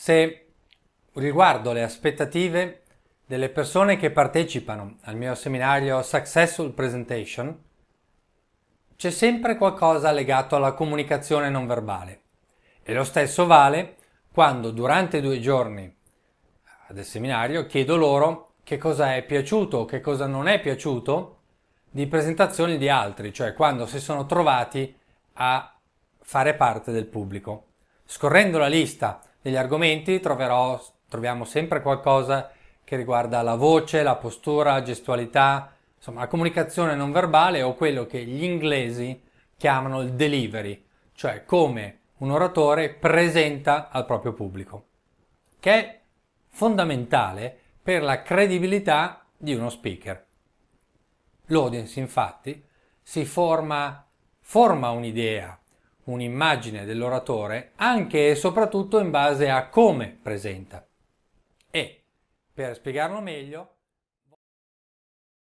se riguardo le aspettative delle persone che partecipano al mio seminario Successful Presentation, c'è sempre qualcosa legato alla comunicazione non verbale. E lo stesso vale quando durante due giorni del seminario chiedo loro che cosa è piaciuto o che cosa non è piaciuto di presentazioni di altri, cioè quando si sono trovati a fare parte del pubblico. Scorrendo la lista degli argomenti troverò, troviamo sempre qualcosa che riguarda la voce, la postura, la gestualità, insomma la comunicazione non verbale o quello che gli inglesi chiamano il delivery, cioè come un oratore presenta al proprio pubblico, che è fondamentale per la credibilità di uno speaker. L'audience infatti si forma, forma un'idea un'immagine dell'oratore anche e soprattutto in base a come presenta. E per spiegarlo meglio,